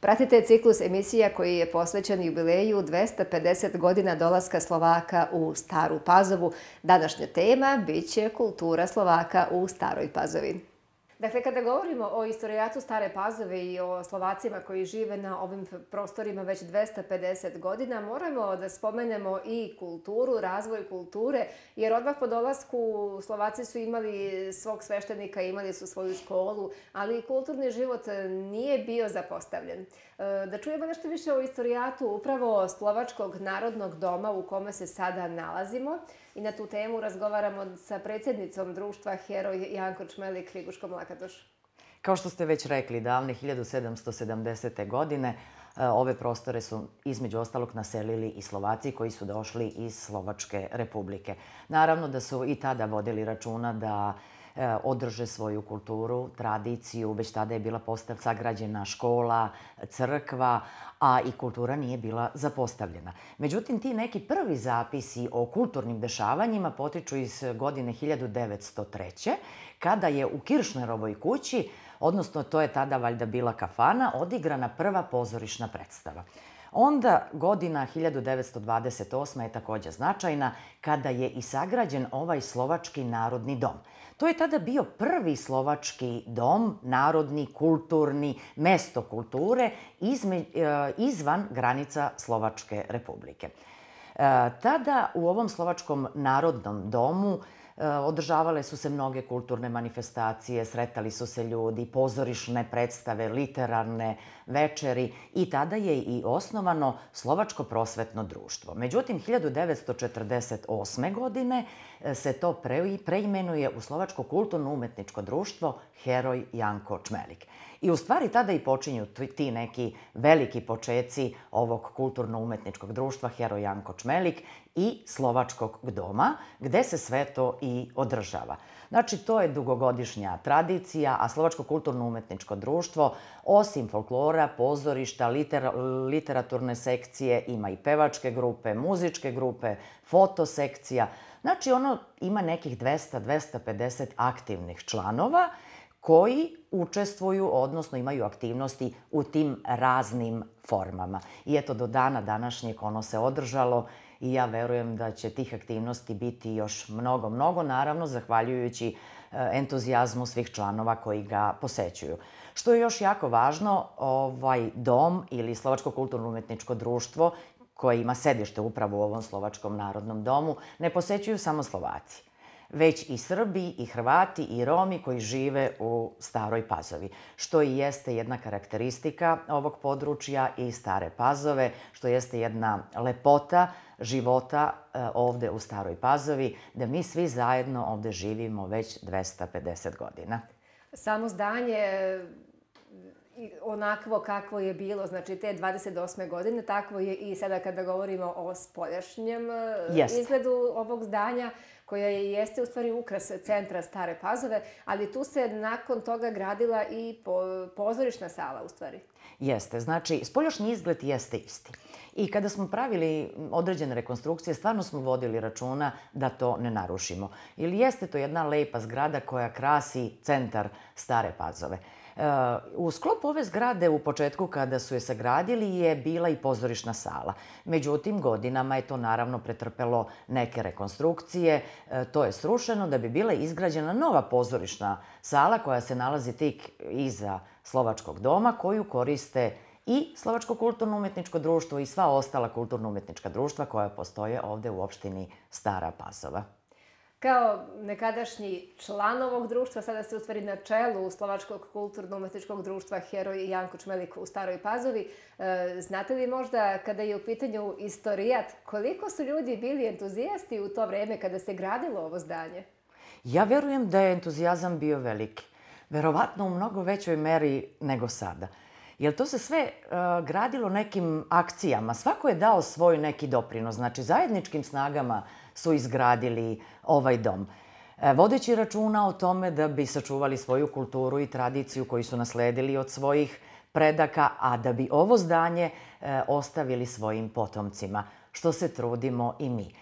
Pratite ciklus emisija koji je posvećen jubileju 250 godina dolaska Slovaka u Staru Pazovu. Današnja tema biće kultura Slovaka u Staroj Pazovi. Dakle, kada govorimo o istorijatu Stare Pazove i o Slovacima koji žive na ovim prostorima već 250 godina, moramo da spomenemo i kulturu, razvoj kulture, jer odmah po dolasku Slovaci su imali svog sveštenika, imali su svoju školu, ali i kulturni život nije bio zapostavljen. E, da čujemo nešto više o istorijatu upravo Slovačkog narodnog doma u kome se sada nalazimo, i na tu temu razgovaramo sa predsjednicom društva Heroj Janko Čmelik Liguško-Mlakadoš. Kao što ste već rekli, davne 1770. godine e, ove prostore su između ostalog naselili i Slovaci koji su došli iz Slovačke republike. Naravno da su i tada vodili računa da E, održe svoju kulturu, tradiciju, već tada je bila postav sagrađena škola, crkva, a i kultura nije bila zapostavljena. Međutim, ti neki prvi zapisi o kulturnim dešavanjima potiču iz godine 1903. kada je u Kiršnerovoj kući, odnosno to je tada valjda bila kafana, odigrana prva pozorišna predstava. Onda godina 1928. je takođe značajna kada je i sagrađen ovaj slovački narodni dom. To je tada bio prvi slovački dom, narodni, kulturni, mesto kulture izme, e, izvan granica Slovačke republike. E, tada u ovom slovačkom narodnom domu Eh, održavale su se mnoge kulturne manifestacije, sretali su se ljudi, pozorišne predstave, literarne večeri i tada je i osnovano Slovačko prosvetno društvo. Međutim, 1948. godine eh, se to pre, preimenuje u Slovačko kulturno-umetničko društvo Heroj Janko Čmelik. I u stvari tada i počinju ti neki veliki počeci ovog kulturno-umetničkog društva Heroj Janko Čmelik i Slovačkog doma, gde se sve to i održava. Znači, to je dugogodišnja tradicija, a Slovačko kulturno-umetničko društvo, osim folklora, pozorišta, liter, literaturne sekcije, ima i pevačke grupe, muzičke grupe, fotosekcija. Znači, ono ima nekih 200-250 aktivnih članova, koji učestvuju, odnosno imaju aktivnosti u tim raznim formama. I eto, do dana današnjeg ono se održalo i ja verujem da će tih aktivnosti biti još mnogo, mnogo, naravno zahvaljujući e, entuzijazmu svih članova koji ga posećuju. Što je još jako važno, ovaj dom ili Slovačko kulturno-umetničko društvo koje ima sedište upravo u ovom Slovačkom narodnom domu, ne posećuju samo Slovaci već i Srbi, i Hrvati, i Romi koji žive u Staroj Pazovi, što i jeste jedna karakteristika ovog područja i Stare Pazove, što jeste jedna lepota života e, ovde u Staroj Pazovi, da mi svi zajedno ovde živimo već 250 godina. Samo zdanje onakvo kakvo je bilo, znači te 28. godine, takvo je i sada kada govorimo o spoljašnjem e, Jest. izgledu ovog zdanja, koja je, jeste u stvari ukras centra Stare Pazove, ali tu se nakon toga gradila i po, pozorišna sala u stvari. Jeste, znači spoljašnji izgled jeste isti. I kada smo pravili određene rekonstrukcije, stvarno smo vodili računa da to ne narušimo. Ili jeste to jedna lepa zgrada koja krasi centar Stare Pazove. E, u sklopu ove zgrade u početku kada su je sagradili je bila i pozorišna sala. Međutim, godinama je to naravno pretrpelo neke rekonstrukcije, e, to je srušeno da bi bila izgrađena nova pozorišna sala koja se nalazi tik iza Slovačkog doma koju koriste i Slovačko kulturno-umetničko društvo i sva ostala kulturno-umetnička društva koja postoje ovde u opštini Stara Pasova. Kao nekadašnji član ovog društva, sada ste u stvari na čelu Slovačkog kulturno-umetničkog društva Heroj i Janko Čmelik u Staroj Pazovi. E, znate li možda, kada je u pitanju istorijat, koliko su ljudi bili entuzijasti u to vreme kada se gradilo ovo zdanje? Ja verujem da je entuzijazam bio veliki. Verovatno u mnogo većoj meri nego sada. Jer to se sve e, gradilo nekim akcijama. Svako je dao svoj neki doprinos. Znači, zajedničkim snagama su izgradili ovaj dom. E, vodeći računa o tome da bi sačuvali svoju kulturu i tradiciju koju su nasledili od svojih predaka, a da bi ovo zdanje e, ostavili svojim potomcima, što se trudimo i mi.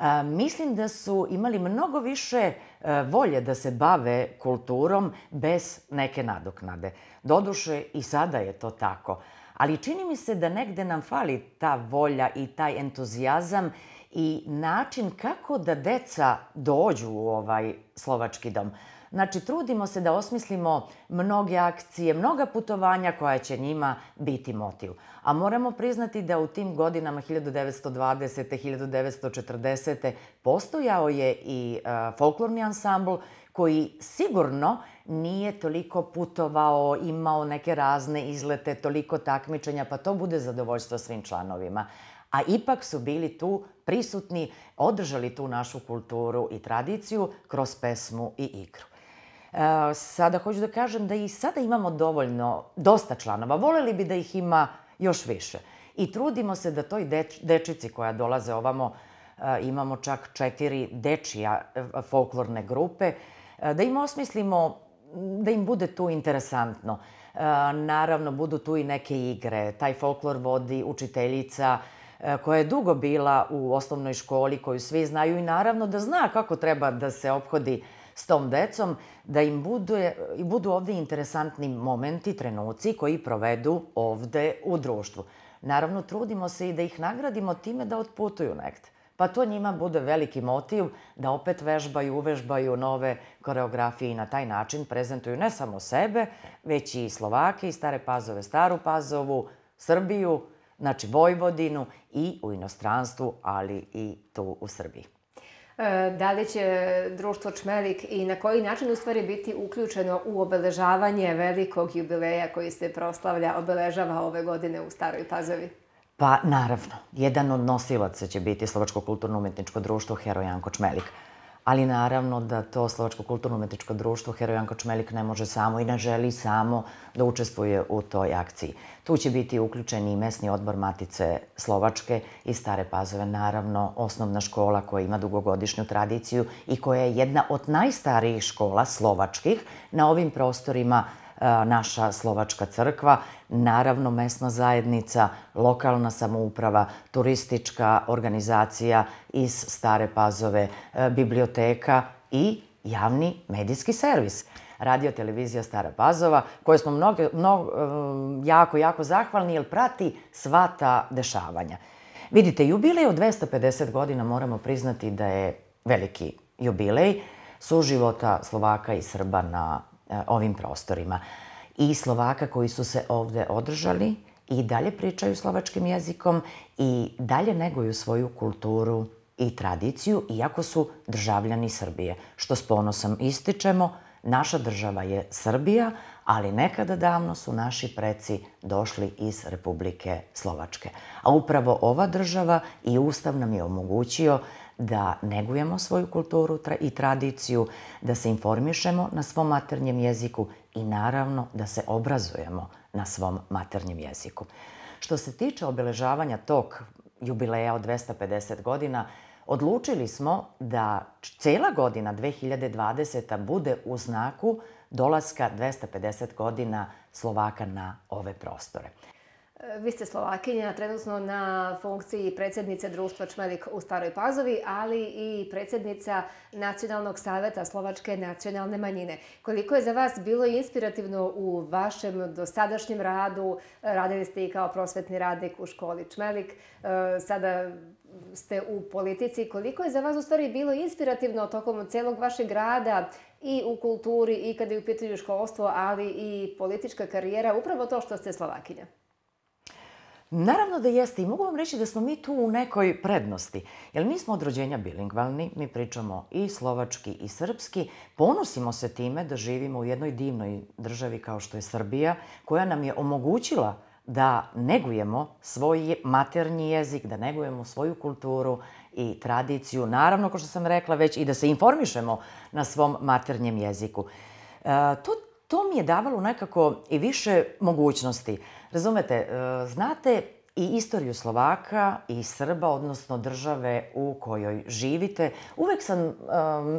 E, mislim da su imali mnogo više volje da se bave kulturom bez neke nadoknade. Doduše i sada je to tako. Ali čini mi se da negde nam fali ta volja i taj entuzijazam i način kako da deca dođu u ovaj slovački dom. Znači, trudimo se da osmislimo mnoge akcije, mnoga putovanja koja će njima biti motiv. A moramo priznati da u tim godinama 1920. 1940. postojao je i e, folklorni ansambl koji sigurno nije toliko putovao, imao neke razne izlete, toliko takmičenja, pa to bude zadovoljstvo svim članovima a ipak su bili tu prisutni, održali tu našu kulturu i tradiciju kroz pesmu i igru. E, sada hoću da kažem da i sada imamo dovoljno, dosta članova. Voleli bi da ih ima još više. I trudimo se da toj deč, dečici koja dolaze ovamo, e, imamo čak četiri dečija e, folklorne grupe, e, da im osmislimo da im bude tu interesantno. naravno, budu tu i neke igre. Taj folklor vodi učiteljica, E, koja je dugo bila u osnovnoj školi, koju svi znaju i naravno da zna kako treba da se ophodi s tom decom, da im bude, budu ovde interesantni momenti, trenuci koji provedu ovde u društvu. Naravno, trudimo se i da ih nagradimo time da otputuju negde. Pa to njima bude veliki motiv da opet vežbaju, uvežbaju nove koreografije i na taj način prezentuju ne samo sebe, već i Slovake i Stare Pazove, Staru Pazovu, Srbiju, znači Vojvodinu i u inostranstvu, ali i tu u Srbiji. E, da li će društvo Čmelik i na koji način u stvari biti uključeno u obeležavanje velikog jubileja koji se proslavlja, obeležava ove godine u Staroj Pazovi? Pa naravno, jedan od nosilaca će biti Slovačko kulturno-umetničko društvo Hero Janko Čmelik ali naravno da to Slovačko kulturno umetičko društvo Herojanko Čmelik ne može samo i ne želi samo da učestvuje u toj akciji. Tu će biti uključen i mesni odbor Matice Slovačke i Stare Pazove, naravno osnovna škola koja ima dugogodišnju tradiciju i koja je jedna od najstarijih škola slovačkih na ovim prostorima naša slovačka crkva, naravno mesna zajednica, lokalna samouprava, turistička organizacija iz Stare Pazove, e, biblioteka i javni medijski servis radio televizija Stara Pazova, koje smo mnoge, mnog, e, jako, jako zahvalni jer prati sva ta dešavanja. Vidite, jubilej od 250 godina moramo priznati da je veliki jubilej suživota Slovaka i Srba na E, ovim prostorima. I Slovaka koji su se ovde održali i dalje pričaju slovačkim jezikom i dalje neguju svoju kulturu i tradiciju, iako su državljani Srbije, što s ponosom ističemo, naša država je Srbija, ali nekada davno su naši preci došli iz Republike Slovačke. A upravo ova država i Ustav nam je omogućio da negujemo svoju kulturu i tradiciju, da se informišemo na svom maternjem jeziku i naravno da se obrazujemo na svom maternjem jeziku. Što se tiče obeležavanja tog jubileja od 250 godina, odlučili smo da cela godina 2020. bude u znaku dolaska 250 godina Slovaka na ove prostore. E, vi ste Slovakinja, trenutno na funkciji predsjednice društva Čmelik u Staroj Pazovi, ali i predsjednica Nacionalnog saveta Slovačke nacionalne manjine. Koliko je za vas bilo inspirativno u vašem dosadašnjem radu? Radili ste i kao prosvetni radnik u školi Čmelik, e, sada ste u politici, koliko je za vas u stvari bilo inspirativno tokom celog vašeg rada i u kulturi i kada je u pitanju školstvo, ali i politička karijera, upravo to što ste Slovakinja? Naravno da jeste i mogu vam reći da smo mi tu u nekoj prednosti, jer mi smo od rođenja bilingvalni, mi pričamo i slovački i srpski, ponosimo se time da živimo u jednoj divnoj državi kao što je Srbija, koja nam je omogućila da negujemo svoj maternji jezik, da negujemo svoju kulturu i tradiciju, naravno, kao što sam rekla već, i da se informišemo na svom maternjem jeziku. E, to, to mi je davalo nekako i više mogućnosti. Razumete, e, znate i istoriju Slovaka i Srba, odnosno države u kojoj živite. Uvek sam, e,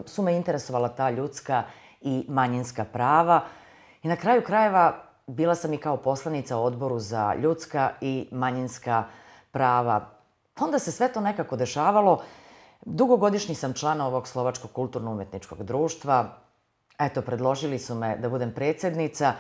su me interesovala ta ljudska i manjinska prava. I na kraju krajeva bila sam i kao poslanica u odboru za ljudska i manjinska prava. Onda se sve to nekako dešavalo. Dugogodišnji sam član ovog Slovačkog kulturno-umetničkog društva. Eto, predložili su me da budem predsednica.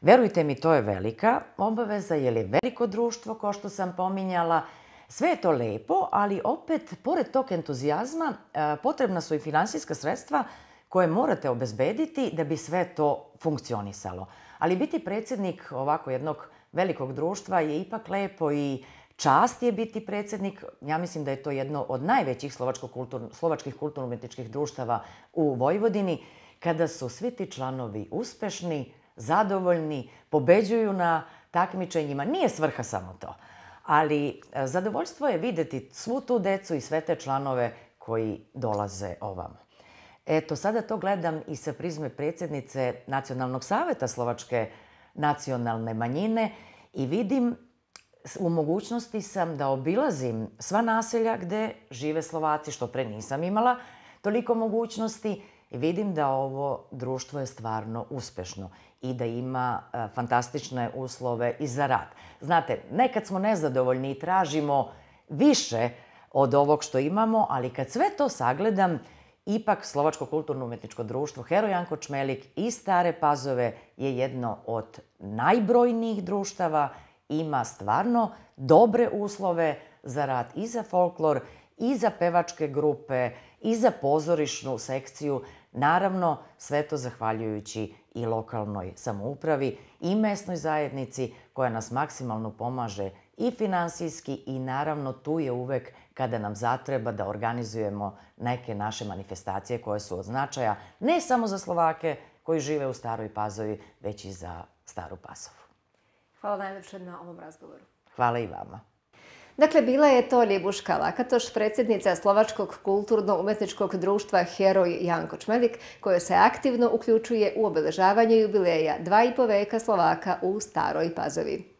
Verujte mi, to je velika obaveza, jer je veliko društvo, ko što sam pominjala. Sve je to lepo, ali opet, pored tog entuzijazma, e, potrebna su i finansijska sredstva koje morate obezbediti da bi sve to funkcionisalo. Ali biti predsednik ovako jednog velikog društva je ipak lepo i čast je biti predsednik. Ja mislim da je to jedno od najvećih kulturn, slovačkih kulturno-umetničkih društava u Vojvodini, kada su svi ti članovi uspešni, zadovoljni, pobeđuju na takmičenjima. Nije svrha samo to. Ali e, zadovoljstvo je videti svu tu decu i sve te članove koji dolaze ovamo. Eto, sada to gledam i sa prizme predsjednice Nacionalnog saveta Slovačke nacionalne manjine i vidim u mogućnosti sam da obilazim sva naselja gde žive Slovaci, što pre nisam imala toliko mogućnosti i vidim da ovo društvo je stvarno uspešno i da ima e, fantastične uslove i za rad. Znate, nekad smo nezadovoljni i tražimo više od ovog što imamo, ali kad sve to sagledam, Ipak, Slovačko kulturno-umetničko društvo Hero Janko Čmelik i Stare Pazove je jedno od najbrojnijih društava, ima stvarno dobre uslove za rad i za folklor, i za pevačke grupe, i za pozorišnu sekciju. Naravno, sve to zahvaljujući i lokalnoj samoupravi i mesnoj zajednici koja nas maksimalno pomaže i finansijski i naravno tu je uvek kada nam zatreba da organizujemo neke naše manifestacije koje su od značaja ne samo za Slovake koji žive u Staroj Pazovi, već i za Staru Pazovu. Hvala najlepše na ovom razgovoru. Hvala i vama. Dakle, bila je to Ljibuška Lakatoš, predsjednica Slovačkog kulturno-umetničkog društva Heroj Janko Čmelik, koja se aktivno uključuje u obeležavanje jubileja dva i po veka Slovaka u Staroj Pazovi.